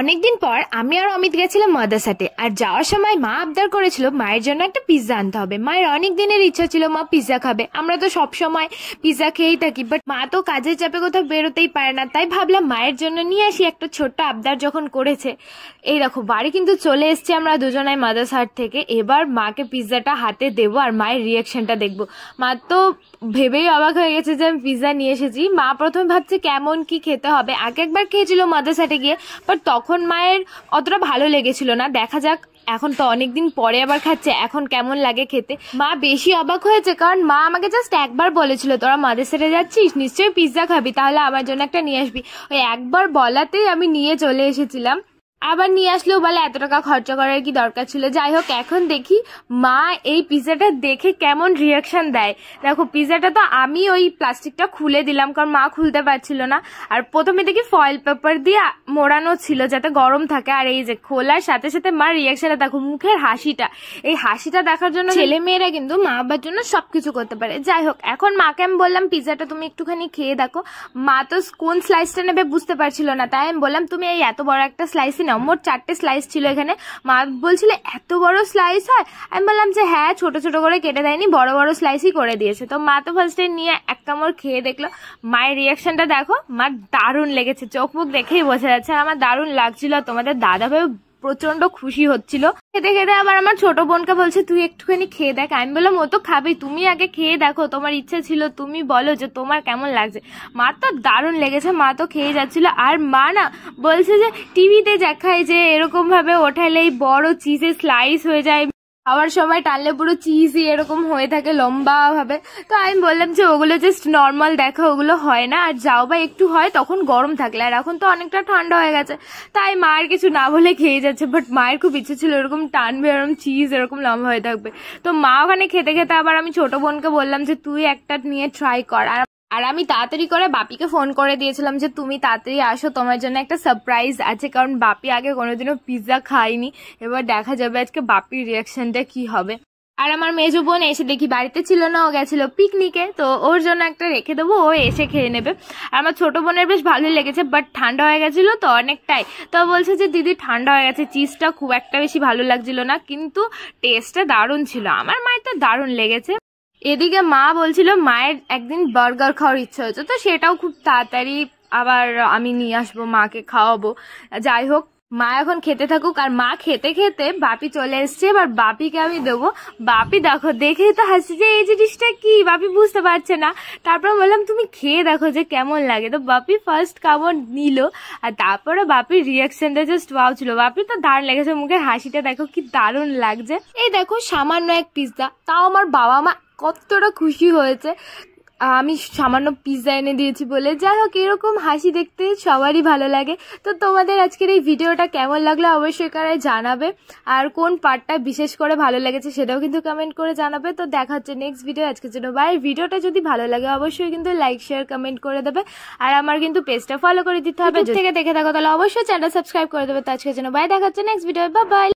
অনেকদিন পর আমি আর অমিত গেছিলাম মাদ্রাসাতে আর যাওয়ার সময় মা আবদার করেছিল মায়ের জন্য একটা পিৎজা আনতে হবে মায়ের অনেক দিনের ইচ্ছা ছিল মা পিৎজা খাবে আমরা তো সব সময় পিৎজা খেয়েই থাকি বাট মা তো কাজের চাপে কোথাও বেরোতেই পারে না তাই ভাবলাম মায়ের জন্য নিয়ে আসি একটা ছোট্ট আবদার যখন করেছে এই দেখো বাড়ি কিন্তু চলে এসছে আমরা দুজনাই মাদ্রাসার থেকে এবার মাকে পিৎজাটা হাতে দেবো আর মায়ের রিয়াকশনটা দেখবো মা তো ভেবেই অবাক হয়ে গেছে যে আমি পিৎজা নিয়ে এসেছি মা প্রথমে ভাবছে কেমন কি খেতে হবে আগে একবার খেয়েছিল মাদ্রাসাতে গিয়ে বাট তখন তখন মায়ের অতটা ভালো লেগেছিল না দেখা যাক এখন তো অনেক দিন পরে আবার খাচ্ছে এখন কেমন লাগে খেতে মা বেশি অবাক হয়েছে কারণ মা আমাকে জাস্ট একবার বলেছিল তোরা মাদের সেরে যাচ্ছিস নিশ্চয়ই পিৎজা খাবি তাহলে আমার জন্য একটা নিয়ে আসবি ওই একবার বলাতেই আমি নিয়ে চলে এসেছিলাম আবার নিয়ে আসলেও বলে এত টাকা খরচা করার কি দরকার ছিল যাই হোক এখন দেখি মা এই পিজাটা দেখে কেমন রিয়াকশন দেয় দেখো পিজাটা তো আমি ওই প্লাস্টিকটা খুলে দিলাম কারণ মা খুলতে পারছিল না আর প্রথমে দেখি ফয়েল পেপার দিয়ে মোড়ানো ছিল যাতে গরম থাকে আর এই যে খোলার সাথে সাথে মার রিয়াকশনটা দেখো মুখের হাসিটা এই হাসিটা দেখার জন্য ছেলে মেয়েরা কিন্তু মা বাবার জন্য সবকিছু করতে পারে যাই হোক এখন মাকে আমি বললাম পিজাটা তুমি একটুখানি খেয়ে দেখো মা তো কোন স্লাইসটা নেবে বুঝতে পারছিল না তাই আমি বললাম তুমি এই এত বড় একটা স্লাইসে না মোট চারটে স্লাইস ছিল এখানে মা বলছিল এত বড় স্লাইস হয় আমি বললাম যে হ্যাঁ ছোট ছোট করে কেটে দেয়নি বড় বড় স্লাইসই করে দিয়েছে তো মা তো ফার্স্টে নিয়ে এক কামড় খেয়ে দেখলো মায়ের রিয়াকশনটা দেখো মা দারুণ লেগেছে চোখ মুখ দেখেই বোঝা যাচ্ছে আর আমার দারুণ লাগছিল তোমাদের দাদা ভাই প্রচন্ড খুশি হচ্ছিল খেতে খেতে আবার আমার ছোট বোনকে বলছে তুই একটুখানি খেয়ে দেখ আমি বললাম ও তো খাবে তুমি আগে খেয়ে দেখো তোমার ইচ্ছে ছিল তুমি বলো যে তোমার কেমন লাগছে মা তো দারুণ লেগেছে মা তো খেয়ে যাচ্ছিল আর মা না বলছে যে টিভিতে দেখায় যে এরকমভাবে ওঠালেই বড় চিজে স্লাইস হয়ে যায় খাওয়ার সময় টানলে পুরো চিজই এরকম হয়ে থাকে লম্বা ভাবে তো আমি বললাম যে ওগুলো জাস্ট নর্মাল দেখা ওগুলো হয় না আর যাও বা একটু হয় তখন গরম থাকলে আর এখন তো অনেকটা ঠান্ডা হয়ে গেছে তাই মায়ের কিছু না বলে খেয়ে যাচ্ছে বাট মায়ের খুব ইচ্ছে ছিল এরকম টানবে এরকম চিজ এরকম লম্বা হয়ে থাকবে তো মা ওখানে খেতে খেতে আবার আমি ছোট বোনকে বললাম যে তুই একটা নিয়ে ট্রাই কর আর আর আমি তাড়াতাড়ি করে বাপিকে ফোন করে দিয়েছিলাম যে তুমি তাড়াতাড়ি আসো তোমার জন্য একটা সারপ্রাইজ আছে কারণ বাপি আগে কোনোদিনও পিৎজা খায়নি এবার দেখা যাবে আজকে বাপির রিয়াকশনটা কি হবে আর আমার মেজো বোন এসে দেখি বাড়িতে ছিল না ও গেছিল পিকনিকে তো ওর জন্য একটা রেখে দেবো ও এসে খেয়ে নেবে আর আমার ছোটো বোনের বেশ ভালোই লেগেছে বাট ঠান্ডা হয়ে গেছিলো তো অনেকটাই তো বলছে যে দিদি ঠান্ডা হয়ে গেছে চিজটা খুব একটা বেশি ভালো লাগছিল না কিন্তু টেস্টটা দারুণ ছিল আমার মায়ের তো দারুণ লেগেছে এদিকে মা বলছিল মায়ের একদিন বার্গার খাওয়ার ইচ্ছে হয়েছে তো সেটাও খুব তাড়াতাড়ি আবার আমি নিয়ে আসবো মাকে খাওয়াবো যাই হোক মা এখন খেতে থাকুক আর মা খেতে খেতে বাপি চলে এসছে এবার বাপিকে আমি দেবো বাপি দেখো দেখেই তো হাসি যে এই জিনিসটা কি বাপি বুঝতে পারছে না তারপর বললাম তুমি খেয়ে দেখো যে কেমন লাগে তো বাপি ফার্স্ট কামড় নিল আর তারপরে বাপির রিয়াকশনটা জাস্ট ওয়াও ছিল বাপি তো দারুণ লেগেছে মুখে হাসিটা দেখো কি দারুণ লাগছে এই দেখো সামান্য এক পিৎজা তাও আমার বাবা মা কতটা খুশি হয়েছে আমি সামান্য পিৎজা এনে দিয়েছি বলে যাই হোক এরকম হাসি দেখতে সবারই ভালো লাগে তো তোমাদের আজকের এই ভিডিওটা কেমন লাগলো অবশ্যই কারাই জানাবে আর কোন পার্টটা বিশেষ করে ভালো লেগেছে সেটাও কিন্তু কমেন্ট করে জানাবে তো দেখা হচ্ছে নেক্সট ভিডিও আজকের জন্য বাই ভিডিওটা যদি ভালো লাগে অবশ্যই কিন্তু লাইক শেয়ার কমেন্ট করে দেবে আর আমার কিন্তু পেজটা ফলো করে দিতে হবে থেকে দেখে থাকো তাহলে অবশ্যই চ্যানেল সাবস্ক্রাইব করে দেবে তো আজকের জন্য বাই দেখা হচ্ছে নেক্সট ভিডিও বা বাই